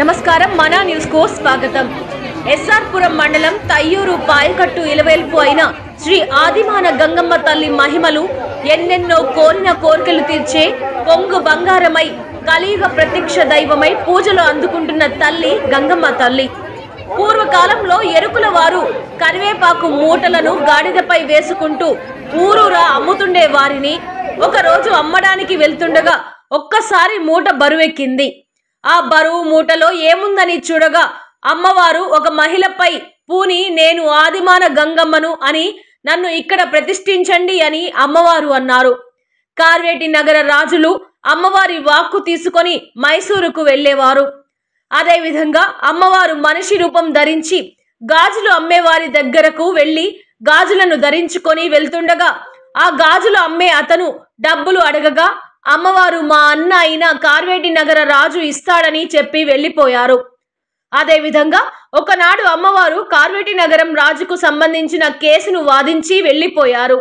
నమస్కారం మనా న్యూస్కు స్వాగతం ఎస్ఆర్పురం మండలం తయ్యూరు పాయకట్టు ఇలవేల్పు అయిన శ్రీ ఆదిమాన గంగమ్మ తల్లి మహిమలు ఎన్నెన్నో కోరిన కోరికలు తీర్చే పొంగు బంగారమై కలియుగ ప్రత్యక్ష దైవమై పూజలు అందుకుంటున్న తల్లి గంగమ్మ తల్లి పూర్వకాలంలో ఎరుకుల వారు కరివేపాకు మూటలను గాడిదపై వేసుకుంటూ ఊరూరా అమ్ముతుండే వారిని ఒకరోజు అమ్మడానికి వెళ్తుండగా ఒక్కసారి మూట బరువెక్కింది ఆ బరువు మూటలో ఏముందని చూడగా అమ్మవారు ఒక మహిళపై పూని నేను ఆదిమాన గంగమ్మను అని నన్ను ఇక్కడ ప్రతిష్ఠించండి అని అమ్మవారు అన్నారు కార్వేటి నగర రాజులు అమ్మవారి వాక్కు తీసుకొని మైసూరుకు వెళ్ళేవారు అదేవిధంగా అమ్మవారు మనిషి రూపం ధరించి గాజులు అమ్మేవారి దగ్గరకు వెళ్ళి గాజులను ధరించుకొని వెళ్తుండగా ఆ గాజులు అమ్మే అతను డబ్బులు అడగగా అమ్మవారు మా అన్న అయిన కార్వేటి నగర రాజు ఇస్తాడని చెప్పి వెళ్ళిపోయారు అదేవిధంగా ఒకనాడు అమ్మవారు కార్వేటి నగరం రాజుకు సంబంధించిన కేసును వాదించి వెళ్ళిపోయారు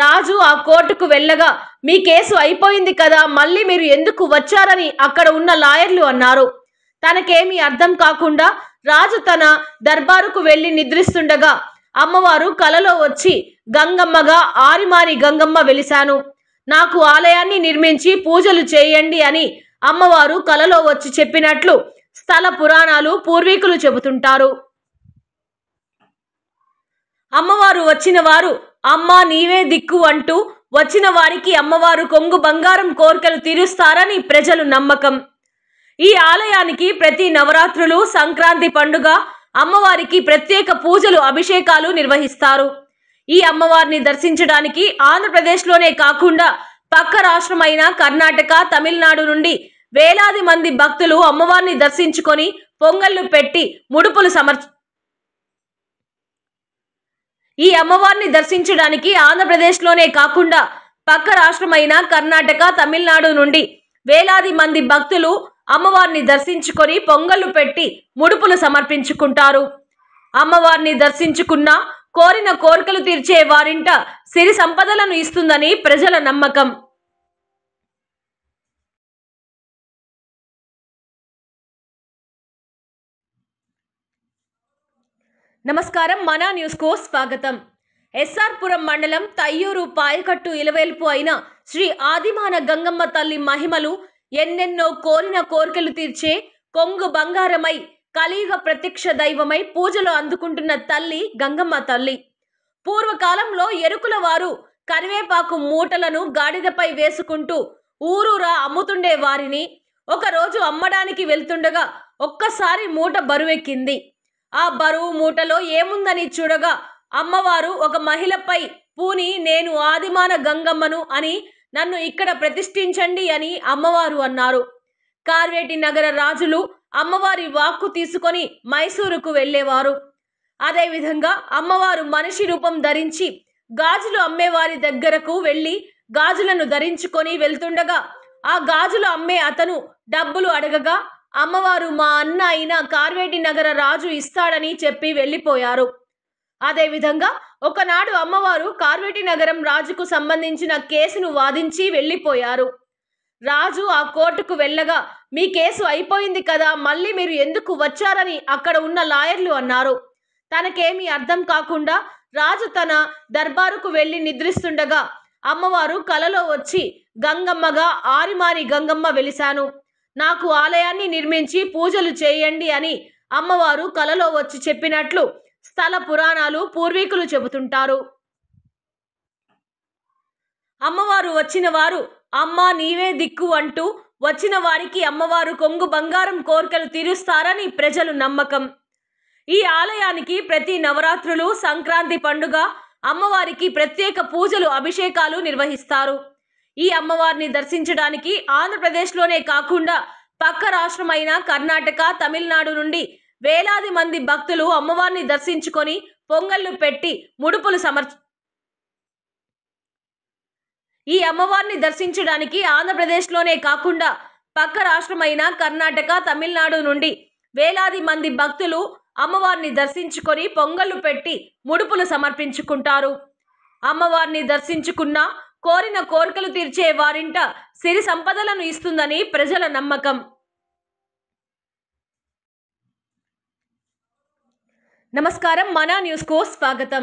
రాజు ఆ కోర్టుకు వెళ్ళగా మీ కేసు అయిపోయింది కదా మళ్ళీ మీరు ఎందుకు వచ్చారని అక్కడ ఉన్న లాయర్లు అన్నారు తనకేమీ అర్థం కాకుండా రాజు తన దర్బారుకు వెళ్ళి నిద్రిస్తుండగా అమ్మవారు కలలో వచ్చి గంగమ్మగా ఆరిమారి గంగమ్మ వెలిశాను నాకు ఆలయాన్ని నిర్మించి పూజలు చేయండి అని అమ్మవారు కలలో వచ్చి చెప్పినట్లు స్థల పురాణాలు పూర్వీకులు చెబుతుంటారు అమ్మవారు వచ్చిన వారు అమ్మ నీవే దిక్కు అంటూ వచ్చిన వారికి అమ్మవారు కొంగు బంగారం కోరికలు తీరుస్తారని ప్రజలు నమ్మకం ఈ ఆలయానికి ప్రతి నవరాత్రులు సంక్రాంతి పండుగ అమ్మవారికి ప్రత్యేక పూజలు అభిషేకాలు నిర్వహిస్తారు ఈ అమ్మవారిని దర్శించడానికి ఆంధ్రప్రదేశ్లోనే కాకుండా పక్క రాష్ట్రమైన కర్ణాటక తమిళనాడు నుండి వేలాది మంది భక్తులు అమ్మవారిని దర్శించుకొని పొంగళ్లు పెట్టి ముడుపులు సమర్ ఈ అమ్మవారిని దర్శించడానికి ఆంధ్రప్రదేశ్లోనే కాకుండా పక్క రాష్ట్రమైన కర్ణాటక తమిళనాడు నుండి వేలాది మంది భక్తులు అమ్మవారిని దర్శించుకొని పొంగళ్లు పెట్టి ముడుపులు సమర్పించుకుంటారు అమ్మవారిని దర్శించుకున్న కోరిన కోరికలు తీర్చే వారింట సిరి సంపదలను ఇస్తుందని ప్రజల నమ్మకం నమస్కారం మనా న్యూస్కు స్వాగతం ఎస్ఆర్పురం మండలం తయ్యూరు పాయకట్టు ఇలవేల్పు అయిన శ్రీ ఆదిమాన గంగమ్మ తల్లి మహిమలు ఎన్నెన్నో కోరిన కోరికలు తీర్చే కొంగు బంగారమై కలియుగ ప్రత్యక్ష దైవమై పూజలు అందుకుంటున్న తల్లి గంగమ్మ తల్లి పూర్వకాలంలో ఎరుకుల వారు కరివేపాకు మూటలను గాడిదపై వేసుకుంటూ ఊరూరా అమ్ముతుండే వారిని ఒకరోజు అమ్మడానికి వెళ్తుండగా ఒక్కసారి మూట బరువెక్కింది ఆ బరువు మూటలో ఏముందని చూడగా అమ్మవారు ఒక మహిళపై పూని నేను ఆదిమాన గంగమ్మను అని నన్ను ఇక్కడ ప్రతిష్ఠించండి అని అమ్మవారు అన్నారు కార్వేటి నగర రాజులు అమ్మవారి వాక్కు తీసుకొని మైసూరుకు వెళ్ళేవారు అదేవిధంగా అమ్మవారు మనిషి రూపం ధరించి గాజులు అమ్మేవారి దగ్గరకు వెళ్ళి గాజులను ధరించుకొని వెళ్తుండగా ఆ గాజులు అమ్మే అతను డబ్బులు అడగగా అమ్మవారు మా అన్న అయిన కార్వేటి నగర రాజు ఇస్తాడని చెప్పి వెళ్ళిపోయారు అదేవిధంగా ఒకనాడు అమ్మవారు కార్వేటి నగరం రాజుకు సంబంధించిన కేసును వాదించి వెళ్ళిపోయారు రాజు ఆ కోర్టుకు వెళ్ళగా మీ కేసు అయిపోయింది కదా మళ్ళీ మీరు ఎందుకు వచ్చారని అక్కడ ఉన్న లాయర్లు అన్నారు తనకేమీ అర్థం కాకుండా రాజు తన దర్బారుకు వెళ్ళి నిద్రిస్తుండగా అమ్మవారు కలలో వచ్చి గంగమ్మగా ఆరిమారి గంగమ్మ వెలిశాను నాకు ఆలయాన్ని నిర్మించి పూజలు చేయండి అని అమ్మవారు కలలో వచ్చి చెప్పినట్లు స్థల పురాణాలు పూర్వీకులు చెబుతుంటారు అమ్మవారు వచ్చిన వారు అమ్మ నీవే దిక్కు అంటూ వచ్చిన వారికి అమ్మవారు కొంగు బంగారం కోరికలు తీరుస్తారని ప్రజలు నమ్మకం ఈ ఆలయానికి ప్రతి నవరాత్రులు సంక్రాంతి పండుగ అమ్మవారికి ప్రత్యేక పూజలు అభిషేకాలు నిర్వహిస్తారు ఈ అమ్మవారిని దర్శించడానికి ఆంధ్రప్రదేశ్లోనే కాకుండా పక్క రాష్ట్రమైన కర్ణాటక తమిళనాడు నుండి వేలాది మంది భక్తులు అమ్మవారిని దర్శించుకొని పొంగళ్ళు పెట్టి ముడుపులు సమర్ ఈ అమ్మవారిని దర్శించడానికి ఆంధ్రప్రదేశ్లోనే కాకుండా పక్క రాష్ట్రమైన కర్ణాటక తమిళనాడు నుండి వేలాది మంది భక్తులు అమ్మవారిని దర్శించుకొని పొంగళ్ళు పెట్టి ముడుపులు సమర్పించుకుంటారు అమ్మవారిని దర్శించుకున్న కోరిన కోరికలు తీర్చే వారింట సిరి సంపదలను ఇస్తుందని ప్రజల నమ్మకం నమస్కారం మనా న్యూస్కు స్వాగతం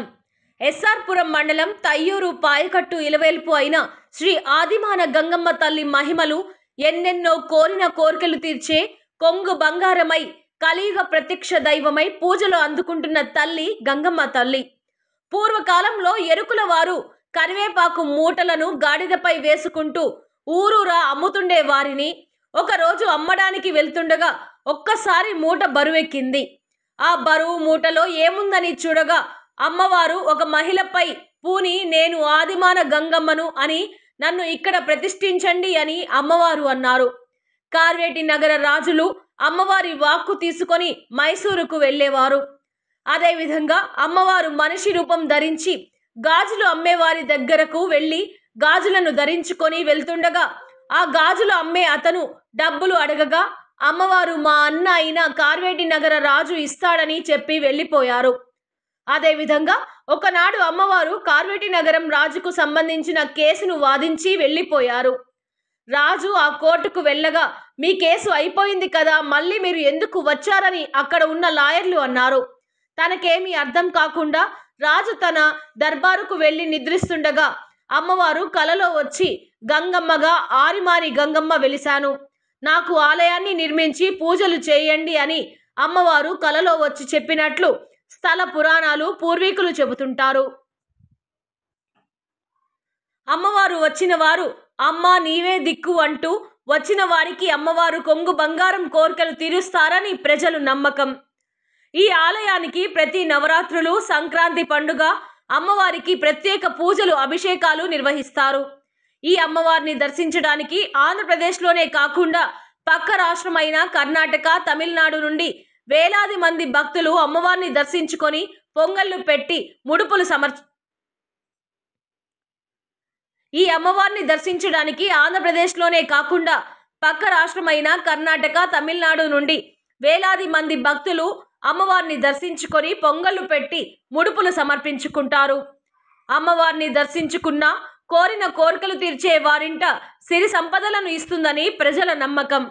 ఎస్ఆర్పురం మండలం తయ్యూరు పాయకట్టు ఇలవేల్పు అయిన శ్రీ ఆదిమాన గంగమ్మ తల్లి మహిమలు ఎన్నెన్నో కోరిన కోరికలు తీర్చే కొంగు బంగారమై కలియుగ ప్రత్యక్ష దైవమై పూజలు అందుకుంటున్న తల్లి గంగమ్మ తల్లి పూర్వకాలంలో ఎరుకుల వారు కరివేపాకు మూటలను గాడిదపై వేసుకుంటూ ఊరూరా అమ్ముతుండే వారిని ఒకరోజు అమ్మడానికి వెళ్తుండగా ఒక్కసారి మూట బరువెక్కింది ఆ బరువు మూటలో ఏముందని చూడగా అమ్మవారు ఒక మహిళపై పూని నేను ఆదిమాన గంగమ్మను అని నన్ను ఇక్కడ ప్రతిష్ఠించండి అని అమ్మవారు అన్నారు కార్వేటి నగర రాజులు అమ్మవారి వాక్కు తీసుకొని మైసూరుకు వెళ్ళేవారు అదేవిధంగా అమ్మవారు మనిషి రూపం ధరించి గాజులు అమ్మేవారి దగ్గరకు వెళ్ళి గాజులను ధరించుకొని వెళ్తుండగా ఆ గాజులు అమ్మే అతను డబ్బులు అడగగా అమ్మవారు మా అన్న అయిన కార్వేటి నగర రాజు ఇస్తాడని చెప్పి వెళ్ళిపోయారు అదేవిధంగా ఒకనాడు అమ్మవారు కార్వేటి నగరం రాజుకు సంబంధించిన కేసును వాదించి వెళ్ళిపోయారు రాజు ఆ కోర్టుకు వెళ్ళగా మీ కేసు అయిపోయింది కదా మళ్ళీ మీరు ఎందుకు వచ్చారని అక్కడ ఉన్న లాయర్లు అన్నారు తనకేమీ అర్థం కాకుండా రాజు తన దర్బారుకు వెళ్ళి నిద్రిస్తుండగా అమ్మవారు కలలో వచ్చి గంగమ్మగా ఆరిమారి గంగమ్మ వెలిశాను నాకు ఆలయాన్ని నిర్మించి పూజలు చేయండి అని అమ్మవారు కలలో వచ్చి చెప్పినట్లు స్థల పురాణాలు పూర్వీకులు చెబుతుంటారు అమ్మవారు వచ్చిన వారు అమ్మ నీవే దిక్కు అంటూ వచ్చిన వారికి అమ్మవారు కొంగు బంగారం కోరికలు తీరుస్తారని ప్రజలు నమ్మకం ఈ ఆలయానికి ప్రతి నవరాత్రులు సంక్రాంతి పండుగ అమ్మవారికి ప్రత్యేక పూజలు అభిషేకాలు నిర్వహిస్తారు ఈ అమ్మవారిని దర్శించడానికి ఆంధ్రప్రదేశ్లోనే కాకుండా పక్క రాష్ట్రమైన కర్ణాటక తమిళనాడు నుండి వేలాది మంది భక్తులు అమ్మవారిని దర్శించుకొని పొంగళ్ళు పెట్టి ముడుపులు సమర్ ఈ అమ్మవారిని దర్శించడానికి ఆంధ్రప్రదేశ్లోనే కాకుండా పక్క రాష్ట్రమైన కర్ణాటక తమిళనాడు నుండి వేలాది మంది భక్తులు అమ్మవారిని దర్శించుకొని పొంగళ్ళు పెట్టి ముడుపులు సమర్పించుకుంటారు అమ్మవారిని దర్శించుకున్న కోరిన కోరికలు తీర్చే వారింట సిరి సంపదలను ఇస్తుందని ప్రజల నమ్మకం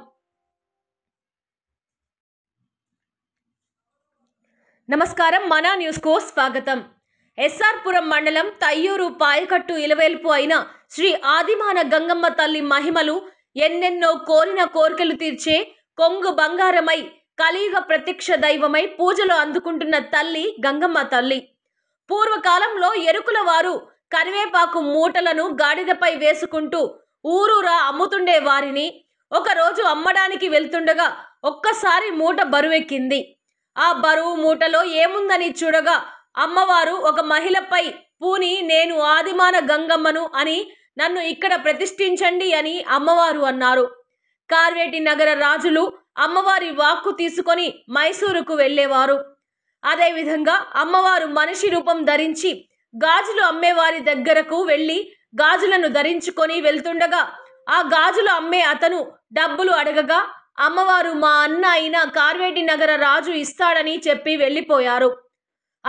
నమస్కారం మనా కో స్వాగతం ఎస్ఆర్పురం మండలం తయ్యూరు పాయకట్టు ఇలవేల్పు అయిన శ్రీ ఆదిమాన గంగమ్మ తల్లి మహిమలు ఎన్నెన్నో కోరిన కోరికలు తీర్చే కొంగు బంగారమై కలియుగ ప్రత్యక్ష దైవమై పూజలు అందుకుంటున్న తల్లి గంగమ్మ తల్లి పూర్వకాలంలో ఎరుకుల వారు కరివేపాకు మూటలను గాడిదపై వేసుకుంటూ ఊరూరా అమ్ముతుండే వారిని ఒకరోజు అమ్మడానికి వెళ్తుండగా ఒక్కసారి మూట బరువెక్కింది ఆ బరువు మూటలో ఏముందని చూడగా అమ్మవారు ఒక మహిళపై పూని నేను ఆదిమాన గంగమ్మను అని నన్ను ఇక్కడ ప్రతిష్ఠించండి అని అమ్మవారు అన్నారు కార్వేటి నగర రాజులు అమ్మవారి వాక్కు తీసుకొని మైసూరుకు వెళ్ళేవారు అదేవిధంగా అమ్మవారు మనిషి రూపం ధరించి గాజులు అమ్మేవారి దగ్గరకు వెళ్ళి గాజులను ధరించుకొని వెళ్తుండగా ఆ గాజులు అమ్మే అతను డబ్బులు అడగగా అమ్మవారు మా అన్న అయిన కార్వేటి నగర రాజు ఇస్తాడని చెప్పి వెళ్ళిపోయారు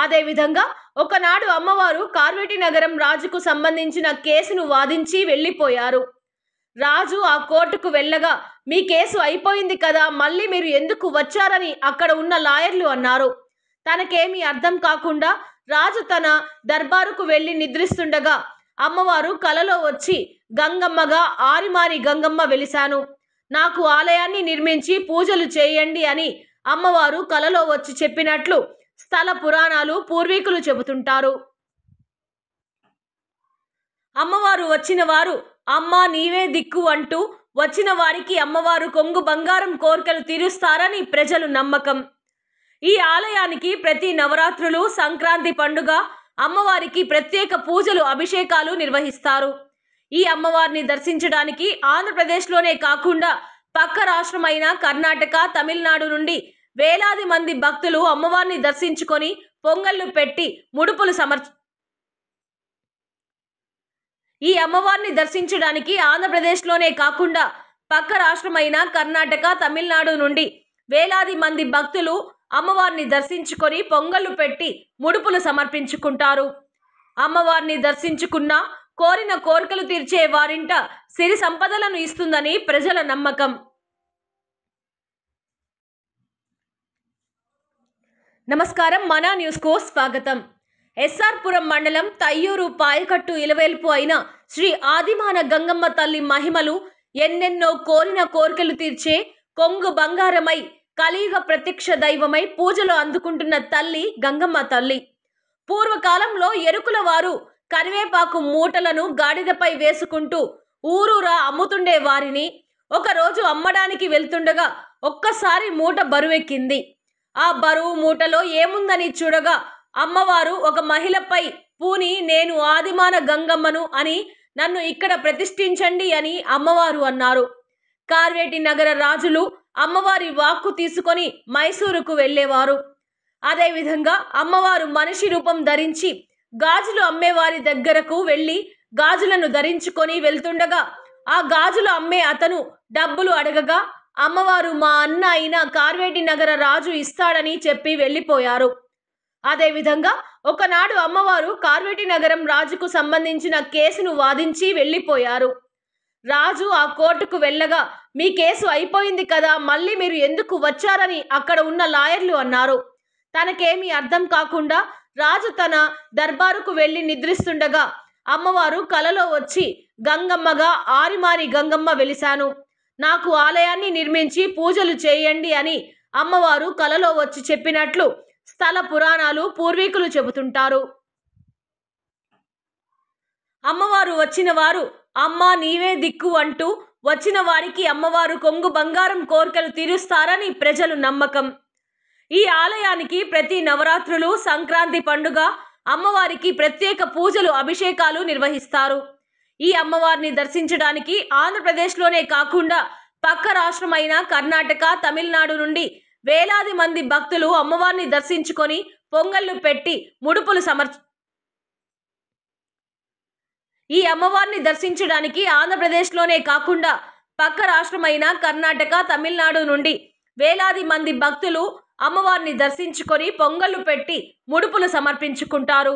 అదేవిధంగా ఒకనాడు అమ్మవారు కార్వేటి నగరం రాజుకు సంబంధించిన కేసును వాదించి వెళ్ళిపోయారు రాజు ఆ కోర్టుకు వెళ్ళగా మీ కేసు అయిపోయింది కదా మళ్ళీ మీరు ఎందుకు వచ్చారని అక్కడ ఉన్న లాయర్లు అన్నారు తనకేమీ అర్థం కాకుండా రాజు తన దర్బారుకు వెళ్ళి నిద్రిస్తుండగా అమ్మవారు కలలో వచ్చి గంగమ్మగా ఆరిమారి గంగమ్మ వెలిశాను నాకు ఆలయాన్ని నిర్మించి పూజలు చేయండి అని అమ్మవారు కలలో వచ్చి చెప్పినట్లు స్థల పురాణాలు పూర్వీకులు చెబుతుంటారు అమ్మవారు వచ్చిన వారు అమ్మ నీవే దిక్కు అంటూ వచ్చిన వారికి అమ్మవారు కొంగు బంగారం కోరికలు తీరుస్తారని ప్రజలు నమ్మకం ఈ ఆలయానికి ప్రతి నవరాత్రులు సంక్రాంతి పండుగ అమ్మవారికి ప్రత్యేక పూజలు అభిషేకాలు నిర్వహిస్తారు ఈ అమ్మవారిని దర్శించడానికి ఆంధ్రప్రదేశ్లోనే కాకుండా పక్క రాష్ట్రమైన కర్ణాటక తమిళనాడు నుండి వేలాది మంది భక్తులు అమ్మవారిని దర్శించుకొని పొంగళ్ళు పెట్టి ముడుపులు సమర్ ఈ అమ్మవారిని దర్శించడానికి ఆంధ్రప్రదేశ్లోనే కాకుండా పక్క రాష్ట్రమైన కర్ణాటక తమిళనాడు నుండి వేలాది మంది భక్తులు అమ్మవారిని దర్శించుకొని పొంగళ్ళు పెట్టి ముడుపులు సమర్పించుకుంటారు అమ్మవారిని దర్శించుకున్న కోరిన కోరికలు తీర్చే వారింట సిరి సంపదలను ఇస్తుందని ప్రజల నమ్మకం నమస్కారం మనా న్యూస్కు స్వాగతం ఎస్ఆర్పురం మండలం తయ్యూరు పాయకట్టు ఇలవేల్పు అయిన శ్రీ ఆదిమాన గంగమ్మ తల్లి మహిమలు ఎన్నెన్నో కోరిన కోరికలు తీర్చే కొంగు బంగారమై కలియుగ ప్రత్యక్ష దైవమై పూజలు అందుకుంటున్న తల్లి గంగమ్మ తల్లి పూర్వకాలంలో ఎరుకుల వారు కరివేపాకు మూటలను గాడిదపై వేసుకుంటూ ఊరూరా అమ్ముతుండే వారిని ఒకరోజు అమ్మడానికి వెళ్తుండగా ఒక్కసారి మూట బరువెక్కింది ఆ బరువు మూటలో ఏముందని చూడగా అమ్మవారు ఒక మహిళపై పూని నేను ఆదిమాన గంగమ్మను అని నన్ను ఇక్కడ ప్రతిష్ఠించండి అని అమ్మవారు అన్నారు కార్వేటి నగర రాజులు అమ్మవారి వాక్కు తీసుకొని మైసూరుకు వెళ్ళేవారు అదేవిధంగా అమ్మవారు మనిషి రూపం ధరించి గాజులు అమ్మేవారి దగ్గరకు వెళ్లి గాజులను ధరించుకొని వెళ్తుండగా ఆ గాజులు అమ్మే అతను డబ్బులు అడగగా అమ్మవారు మా అన్న అయిన కార్వేటి నగర రాజు ఇస్తాడని చెప్పి వెళ్ళిపోయారు అదేవిధంగా ఒకనాడు అమ్మవారు కార్వేటి నగరం రాజుకు సంబంధించిన కేసును వాదించి వెళ్ళిపోయారు రాజు ఆ కోర్టుకు వెళ్ళగా మీ కేసు అయిపోయింది కదా మళ్ళీ మీరు ఎందుకు వచ్చారని అక్కడ ఉన్న లాయర్లు అన్నారు తనకేమీ అర్థం కాకుండా రాజు తన దర్బారుకు వెళ్ళి నిద్రిస్తుండగా అమ్మవారు కలలో వచ్చి గంగమ్మగా ఆరిమారి గంగమ్మ వెలిశాను నాకు ఆలయాన్ని నిర్మించి పూజలు చేయండి అని అమ్మవారు కలలో వచ్చి చెప్పినట్లు స్థల పురాణాలు పూర్వీకులు చెబుతుంటారు అమ్మవారు వచ్చిన వారు అమ్మ నీవే దిక్కు అంటూ వచ్చిన వారికి అమ్మవారు కొంగు బంగారం కోర్కెలు తీరుస్తారని ప్రజలు నమ్మకం ఈ ఆలయానికి ప్రతి నవరాత్రులు సంక్రాంతి పండుగ అమ్మవారికి ప్రత్యేక పూజలు అభిషేకాలు నిర్వహిస్తారు ఈ అమ్మవారిని దర్శించడానికి ఆంధ్రప్రదేశ్లోనే కాకుండా పక్క రాష్ట్రమైన కర్ణాటక తమిళనాడు నుండి వేలాది మంది భక్తులు అమ్మవారిని దర్శించుకొని పొంగళ్ళు పెట్టి ముడుపులు సమర్చ ఈ అమ్మవారిని దర్శించడానికి ఆంధ్రప్రదేశ్లోనే కాకుండా పక్క రాష్ట్రమైన కర్ణాటక తమిళనాడు నుండి వేలాది మంది భక్తులు అమ్మవారిని దర్శించుకొని పొంగళ్ళు పెట్టి ముడుపులు సమర్పించుకుంటారు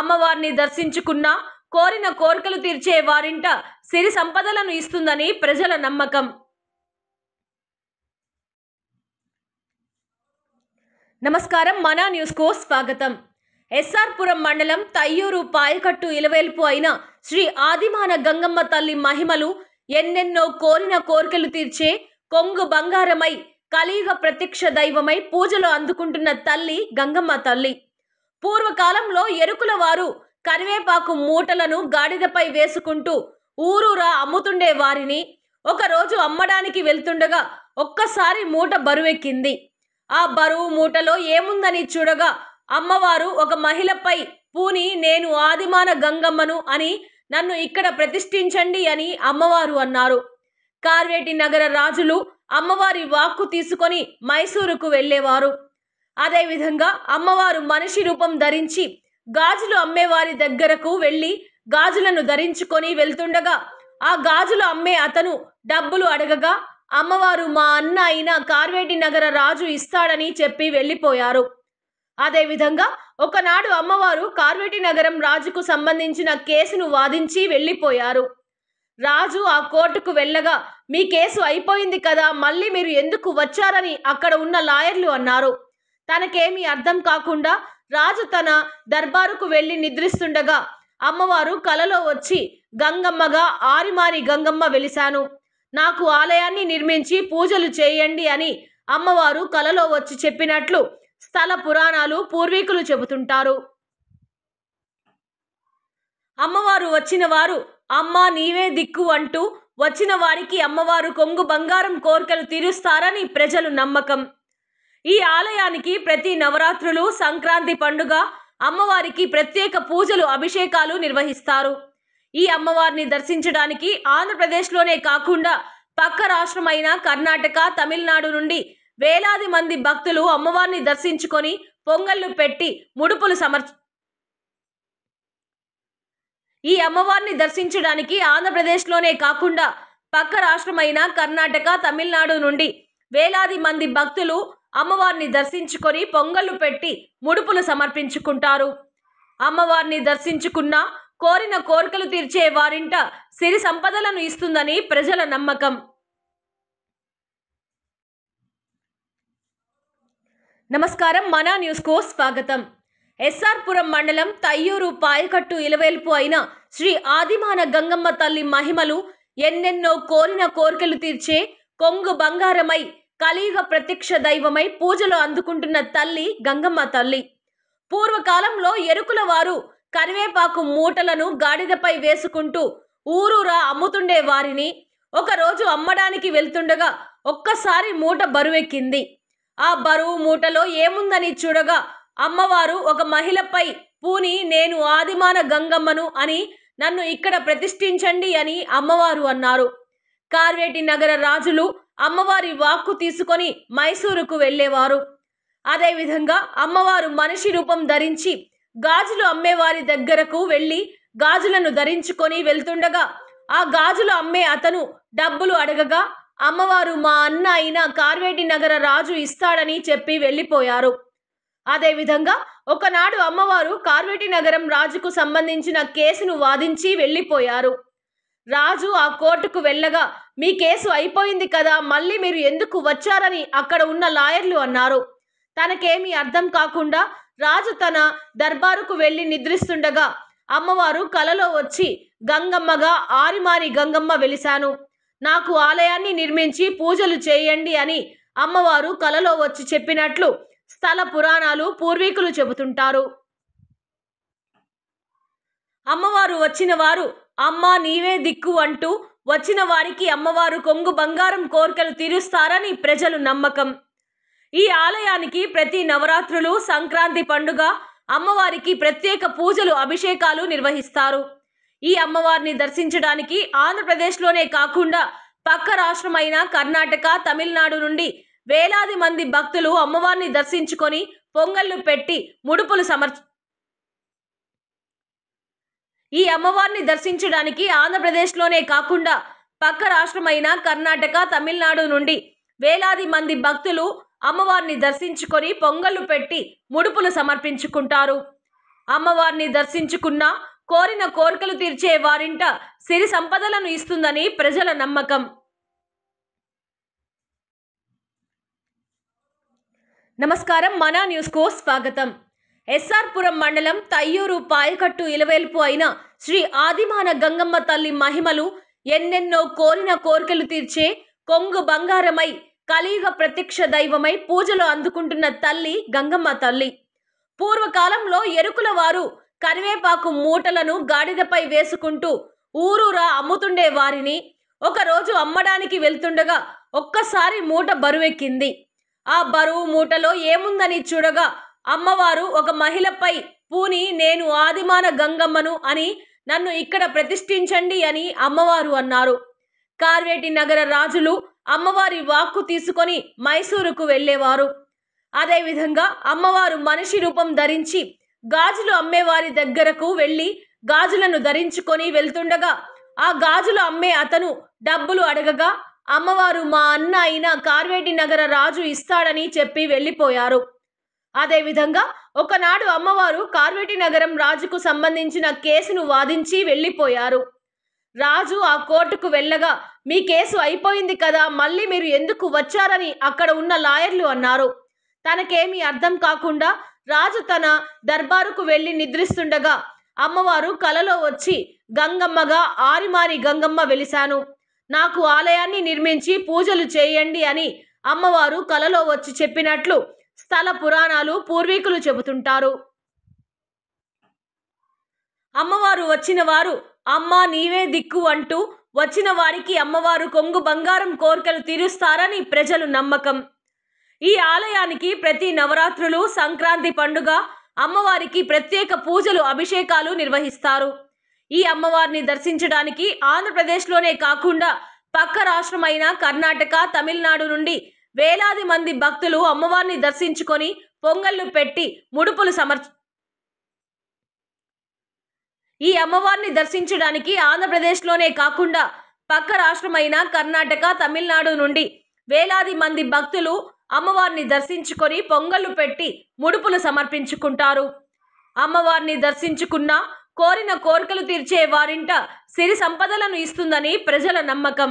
అమ్మవారిని దర్శించుకున్న కోరిన కోరికలు తీర్చే వారింట సిరి సంపదలను ఇస్తుందని ప్రజల నమ్మకం నమస్కారం మనా న్యూస్కు స్వాగతం ఎస్ఆర్పురం మండలం తయ్యూరు పాయకట్టు ఇలవేల్పు అయిన శ్రీ ఆదిమాన గంగమ్మ తల్లి మహిమలు ఎన్నెన్నో కోరిన కోరికలు తీర్చే కొంగు బంగారమై కలియుగ ప్రత్యక్ష దైవమై పూజలు అందుకుంటున్న తల్లి గంగమ్మ తల్లి పూర్వకాలంలో ఎరుకుల వారు కరివేపాకు మూటలను గాడిదపై వేసుకుంటూ ఊరూరా అమ్ముతుండే వారిని ఒకరోజు అమ్మడానికి వెళ్తుండగా ఒక్కసారి మూట బరువెక్కింది ఆ బరువు మూటలో ఏముందని చూడగా అమ్మవారు ఒక మహిళపై పూని నేను ఆదిమాన గంగమ్మను అని నన్ను ఇక్కడ ప్రతిష్ఠించండి అని అమ్మవారు అన్నారు కార్వేటి నగర రాజులు అమ్మవారి వాక్కు తీసుకొని మైసూరుకు వెళ్ళేవారు అదేవిధంగా అమ్మవారు మనిషి రూపం ధరించి గాజులు అమ్మేవారి దగ్గరకు వెళ్ళి గాజులను ధరించుకొని వెళ్తుండగా ఆ గాజులు అమ్మే అతను డబ్బులు అడగగా అమ్మవారు మా అన్న అయిన కార్వేటి నగర రాజు ఇస్తాడని చెప్పి వెళ్ళిపోయారు అదేవిధంగా ఒకనాడు అమ్మవారు కార్వేటి నగరం రాజుకు సంబంధించిన కేసును వాదించి వెళ్ళిపోయారు రాజు ఆ కోర్టుకు వెళ్ళగా మీ కేసు అయిపోయింది కదా మళ్ళీ మీరు ఎందుకు వచ్చారని అక్కడ ఉన్న లాయర్లు అన్నారు తనకేమీ అర్థం కాకుండా రాజు తన దర్బారుకు వెళ్ళి నిద్రిస్తుండగా అమ్మవారు కలలో వచ్చి గంగమ్మగా ఆరిమారి గంగమ్మ వెలిశాను నాకు ఆలయాన్ని నిర్మించి పూజలు చేయండి అని అమ్మవారు కలలో వచ్చి చెప్పినట్లు స్థల పురాణాలు పూర్వీకులు చెబుతుంటారు అమ్మవారు వచ్చిన వారు అమ్మ నీవే దిక్కు అంటూ వచ్చిన వారికి అమ్మవారు కొంగు బంగారం కోరికలు తీరుస్తారని ప్రజలు నమ్మకం ఈ ఆలయానికి ప్రతి నవరాత్రులు సంక్రాంతి పండుగ అమ్మవారికి ప్రత్యేక పూజలు అభిషేకాలు నిర్వహిస్తారు ఈ అమ్మవారిని దర్శించడానికి ఆంధ్రప్రదేశ్లోనే కాకుండా పక్క రాష్ట్రమైన కర్ణాటక తమిళనాడు నుండి వేలాది మంది భక్తులు అమ్మవారిని దర్శించుకొని పొంగళ్ళు పెట్టి ముడుపులు సమర్ ఈ అమ్మవారిని దర్శించడానికి ఆంధ్రప్రదేశ్లోనే కాకుండా పక్క రాష్ట్రమైన కర్ణాటక తమిళనాడు నుండి వేలాది మంది భక్తులు అమ్మవారిని దర్శించుకొని పొంగళ్ళు పెట్టి ముడుపులు సమర్పించుకుంటారు అమ్మవారిని దర్శించుకున్న కోరిన కోరికలు తీర్చే వారింట సిరి సంపదలను ఇస్తుందని ప్రజల నమ్మకం నమస్కారం మనా న్యూస్కు స్వాగతం ఎస్ఆర్పురం మండలం తయ్యూరు పాయకట్టు ఇలవేల్పు అయిన శ్రీ ఆదిమాన గంగమ్మ తల్లి మహిమలు ఎన్నెన్నో కోరిన కోరికలు తీర్చే కొంగు బంగారమై కలియుగ ప్రత్యక్ష దైవమై పూజలు అందుకుంటున్న తల్లి గంగమ్మ తల్లి పూర్వకాలంలో ఎరుకుల వారు కరివేపాకు మూటలను గాడిదపై వేసుకుంటూ ఊరూరా అమ్ముతుండే వారిని ఒకరోజు అమ్మడానికి వెళ్తుండగా ఒక్కసారి మూట బరువెక్కింది ఆ బరువు మూటలో ఏముందని చూడగా అమ్మవారు ఒక మహిళపై పూని నేను ఆదిమాన గంగమ్మను అని నన్ను ఇక్కడ ప్రతిష్ఠించండి అని అమ్మవారు అన్నారు కార్వేటి నగర రాజులు అమ్మవారి వాక్కు తీసుకొని మైసూరుకు వెళ్ళేవారు అదేవిధంగా అమ్మవారు మనిషి రూపం ధరించి గాజులు అమ్మేవారి దగ్గరకు వెళ్ళి గాజులను ధరించుకొని వెళ్తుండగా ఆ గాజులు అమ్మే అతను డబ్బులు అడగగా అమ్మవారు మా అన్న అయిన కార్వేటి నగర రాజు ఇస్తాడని చెప్పి వెళ్ళిపోయారు అదేవిధంగా ఒకనాడు అమ్మవారు కార్వేటి నగరం రాజుకు సంబంధించిన కేసును వాదించి వెళ్ళిపోయారు రాజు ఆ కోర్టుకు వెళ్ళగా మీ కేసు అయిపోయింది కదా మళ్ళీ మీరు ఎందుకు వచ్చారని అక్కడ ఉన్న లాయర్లు అన్నారు తనకేమీ అర్థం కాకుండా రాజు తన దర్బారుకు వెళ్ళి నిద్రిస్తుండగా అమ్మవారు కలలో వచ్చి గంగమ్మగా ఆరిమారి గంగమ్మ వెలిశాను నాకు ఆలయాన్ని నిర్మించి పూజలు చేయండి అని అమ్మవారు కలలో వచ్చి చెప్పినట్లు స్థల పురాణాలు పూర్వీకులు చెబుతుంటారు అమ్మవారు వచ్చిన వారు అమ్మ నీవే దిక్కు అంటూ వచ్చిన వారికి అమ్మవారు కొంగు బంగారం కోరికలు తీరుస్తారని ప్రజలు నమ్మకం ఈ ఆలయానికి ప్రతి నవరాత్రులు సంక్రాంతి పండుగ అమ్మవారికి ప్రత్యేక పూజలు అభిషేకాలు నిర్వహిస్తారు ఈ అమ్మవారిని దర్శించడానికి ఆంధ్రప్రదేశ్లోనే కాకుండా పక్క రాష్ట్రమైన కర్ణాటక తమిళనాడు నుండి వేలాది మంది భక్తులు అమ్మవారిని దర్శించుకొని పొంగళ్ళు పెట్టి ముడుపులు సమర్ ఈ అమ్మవారిని దర్శించడానికి ఆంధ్రప్రదేశ్లోనే కాకుండా పక్క రాష్ట్రమైన కర్ణాటక తమిళనాడు నుండి వేలాది మంది భక్తులు అమ్మవారిని దర్శించుకొని పొంగళ్ళు పెట్టి ముడుపులు సమర్పించుకుంటారు అమ్మవారిని దర్శించుకున్న కోరిన కోరికలు తీర్చే వారింట సిరి సంపదలను ఇస్తుందని ప్రజల నమ్మకం నమస్కారం మనా న్యూస్కు స్వాగతం ఎస్ఆర్పురం మండలం తయ్యూరు పాయకట్టు ఇలవేల్పు అయిన శ్రీ ఆదిమాన గంగమ్మ తల్లి మహిమలు ఎన్నెన్నో కోరిన కోరికలు తీర్చే కొంగు బంగారమై కలియుగ ప్రత్యక్ష దైవమై పూజలు అందుకుంటున్న తల్లి గంగమ్మ తల్లి పూర్వకాలంలో ఎరుకుల వారు కరివేపాకు మూటలను గాడిదపై వేసుకుంటూ ఊరూరా అమ్ముతుండే వారిని ఒకరోజు అమ్మడానికి వెళ్తుండగా ఒక్కసారి మూట బరువెక్కింది ఆ బరువు మూటలో ఏముందని చూడగా అమ్మవారు ఒక మహిళపై పూని నేను ఆదిమాన గంగమ్మను అని నన్ను ఇక్కడ ప్రతిష్ఠించండి అని అమ్మవారు అన్నారు కార్వేటి నగర రాజులు అమ్మవారి వాక్కు తీసుకొని మైసూరుకు వెళ్ళేవారు అదేవిధంగా అమ్మవారు మనిషి రూపం ధరించి గాజులు అమ్మేవారి దగ్గరకు వెళ్ళి గాజులను ధరించుకొని వెళ్తుండగా ఆ గాజులు అమ్మే అతను డబ్బులు అడగగా అమ్మవారు మా అన్న అయిన కార్వేటి నగర రాజు ఇస్తాడని చెప్పి వెళ్ళిపోయారు అదేవిధంగా ఒకనాడు అమ్మవారు కార్వేటి నగరం రాజుకు సంబంధించిన కేసును వాదించి వెళ్ళిపోయారు రాజు ఆ కోర్టుకు వెళ్ళగా మీ కేసు అయిపోయింది కదా మళ్ళీ మీరు ఎందుకు వచ్చారని అక్కడ ఉన్న లాయర్లు అన్నారు తనకేమీ అర్థం కాకుండా రాజు తన దర్బారుకు వెళ్ళి నిద్రిస్తుండగా అమ్మవారు కలలో వచ్చి గంగమ్మగా ఆరిమారి గంగమ్మ వెలిశాను నాకు ఆలయాన్ని నిర్మించి పూజలు చేయండి అని అమ్మవారు కలలో వచ్చి చెప్పినట్లు స్థల పురాణాలు పూర్వీకులు చెబుతుంటారు అమ్మవారు వచ్చిన వారు అమ్మ నీవే దిక్కు అంటూ వచ్చిన వారికి అమ్మవారు కొంగు బంగారం కోరికలు తీరుస్తారని ప్రజలు నమ్మకం ఈ ఆలయానికి ప్రతి నవరాత్రులు సంక్రాంతి పండుగ అమ్మవారికి ప్రత్యేక పూజలు అభిషేకాలు నిర్వహిస్తారు ఈ అమ్మవారిని దర్శించడానికి ఆంధ్రప్రదేశ్లోనే కాకుండా పక్క రాష్ట్రమైన కర్ణాటక తమిళనాడు నుండి వేలాది మంది భక్తులు అమ్మవారిని దర్శించుకొని పొంగళ్ళు పెట్టి ముడుపులు సమర్చ ఈ అమ్మవారిని దర్శించడానికి ఆంధ్రప్రదేశ్లోనే కాకుండా పక్క రాష్ట్రమైన కర్ణాటక తమిళనాడు నుండి వేలాది మంది భక్తులు అమ్మవారిని దర్శించుకొని పొంగళ్ళు పెట్టి ముడుపులు సమర్పించుకుంటారు అమ్మవారిని దర్శించుకున్న కోరిన కోరికలు తీర్చే వారింట సిరి సంపదలను ఇస్తుందని ప్రజల నమ్మకం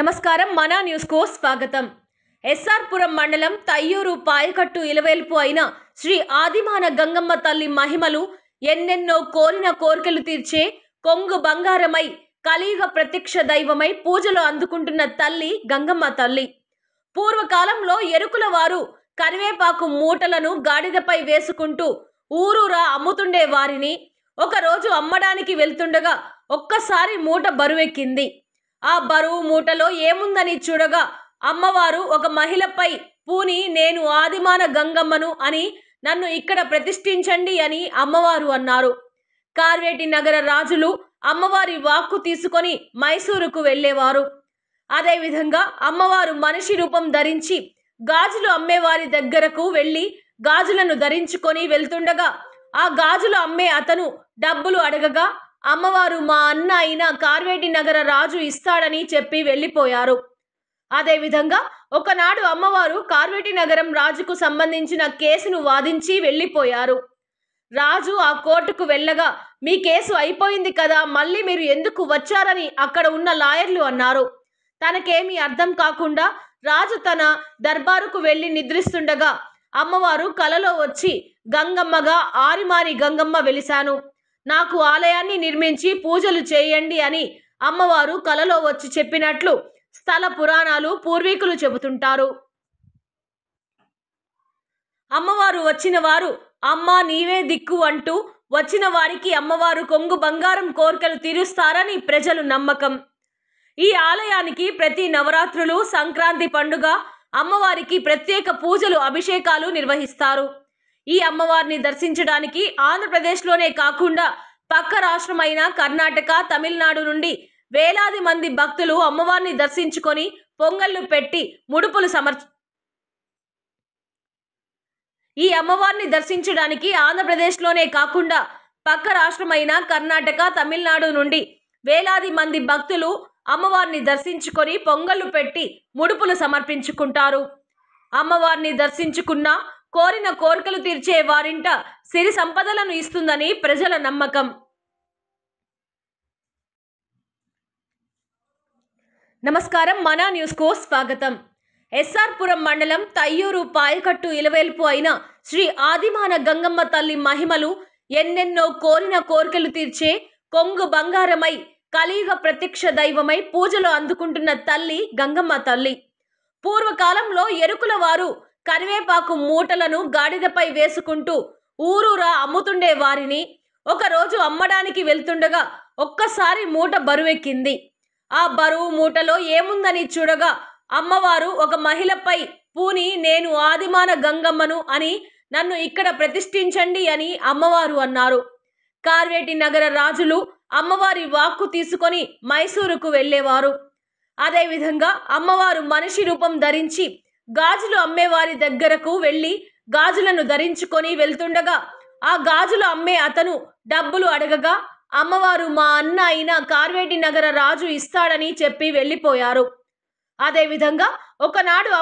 నమస్కారం మనా న్యూస్కు స్వాగతం ఎస్ఆర్పురం మండలం తయ్యూరు పాయకట్టు ఇలవేల్పు అయిన శ్రీ ఆదిమాన గంగమ్మ తల్లి మహిమలు ఎన్నెన్నో కోరిన కోరికలు తీర్చే కొంగు బంగారమై కలియుగ ప్రత్యక్ష దైవమై పూజలు అందుకుంటున్న తల్లి గంగమ్మ తల్లి పూర్వకాలంలో ఎరుకుల వారు కరివేపాకు మూటలను గాడిదపై వేసుకుంటూ ఊరూరా అమ్ముతుండే వారిని ఒకరోజు అమ్మడానికి వెళ్తుండగా ఒక్కసారి మూట బరువెక్కింది ఆ బరువు మూటలో ఏముందని చూడగా అమ్మవారు ఒక మహిళపై పూని నేను ఆదిమాన గంగమ్మను అని నన్ను ఇక్కడ ప్రతిష్ఠించండి అని అమ్మవారు అన్నారు కార్వేటి నగర రాజులు అమ్మవారి వాక్కు తీసుకొని మైసూరుకు వెళ్ళేవారు అదేవిధంగా అమ్మవారు మనిషి రూపం ధరించి గాజులు అమ్మేవారి దగ్గరకు వెళ్లి గాజులను ధరించుకొని వెళ్తుండగా ఆ గాజులు అమ్మే అతను డబ్బులు అడగగా అమ్మవారు మా అన్న అయిన కార్వేటి నగర రాజు ఇస్తాడని చెప్పి వెళ్ళిపోయారు అదేవిధంగా ఒకనాడు అమ్మవారు కార్వేటి నగరం రాజుకు సంబంధించిన కేసును వాదించి వెళ్ళిపోయారు రాజు ఆ కోర్టుకు వెళ్ళగా మీ కేసు అయిపోయింది కదా మళ్ళీ మీరు ఎందుకు వచ్చారని అక్కడ ఉన్న లాయర్లు అన్నారు తనకేమీ అర్థం కాకుండా రాజు తన దర్బారుకు వెళ్ళి నిద్రిస్తుండగా అమ్మవారు కలలో వచ్చి గంగమ్మగా ఆరిమారి గంగమ్మ వెలిశాను నాకు ఆలయాన్ని నిర్మించి పూజలు చేయండి అని అమ్మవారు కలలో వచ్చి చెప్పినట్లు స్థల పురాణాలు పూర్వీకులు చెబుతుంటారు అమ్మవారు వచ్చిన వారు అమ్మ నీవే దిక్కు అంటూ వచ్చిన వారికి అమ్మవారు కొంగు బంగారం కోరికలు తీరుస్తారని ప్రజలు నమ్మకం ఈ ఆలయానికి ప్రతి నవరాత్రులు సంక్రాంతి పండుగ అమ్మవారికి ప్రత్యేక పూజలు అభిషేకాలు నిర్వహిస్తారు ఈ అమ్మవారిని దర్శించడానికి ఆంధ్రప్రదేశ్లోనే కాకుండా పక్క రాష్ట్రమైన కర్ణాటక తమిళనాడు నుండి వేలాది మంది భక్తులు అమ్మవారిని దర్శించుకొని పొంగళ్ళు పెట్టి ముడుపులు సమర్ ఈ అమ్మవారిని దర్శించడానికి ఆంధ్రప్రదేశ్లోనే కాకుండా పక్క రాష్ట్రమైన కర్ణాటక తమిళనాడు నుండి వేలాది మంది భక్తులు అమ్మవారిని దర్శించుకొని పొంగళ్ళు పెట్టి ముడుపులు సమర్పించుకుంటారు అమ్మవారిని దర్శించుకున్న కోరిన కోరికలు తీర్చే వారింట సిరి సంపదలను ఇస్తుందని ప్రజల నమ్మకం నమస్కారం మనా న్యూస్కు స్వాగతం ఎస్ఆర్పురం మండలం తయ్యూరు పాయకట్టు ఇలవేల్పు అయిన శ్రీ ఆదిమాన గంగమ్మ తల్లి మహిమలు ఎన్నెన్నో కోరిన కోరికలు తీర్చే కొంగు బంగారమై కలియుగ ప్రత్యక్ష దైవమై పూజలు అందుకుంటున్న తల్లి గంగమ్మ తల్లి పూర్వకాలంలో ఎరుకుల వారు కరివేపాకు మూటలను గాడిదపై వేసుకుంటూ ఊరూరా అమ్ముతుండే వారిని ఒకరోజు అమ్మడానికి వెళ్తుండగా ఒక్కసారి మూట బరువెక్కింది ఆ బరువు మూటలో ఏముందని చూడగా అమ్మవారు ఒక మహిళపై పూని నేను ఆదిమాన గంగమ్మను అని నన్ను ఇక్కడ ప్రతిష్ఠించండి అని అమ్మవారు అన్నారు కార్వేటి నగర రాజులు అమ్మవారి వాక్కు తీసుకొని మైసూరుకు వెళ్ళేవారు అదేవిధంగా అమ్మవారు మనిషి రూపం ధరించి గాజులు అమ్మేవారి దగ్గరకు వెళ్ళి గాజులను ధరించుకొని వెళ్తుండగా ఆ గాజులు అమ్మే అతను డబ్బులు అడగగా అమ్మవారు మా అన్న అయిన కార్వేటి నగర రాజు ఇస్తాడని చెప్పి వెళ్ళిపోయారు అదేవిధంగా ఒకనాడు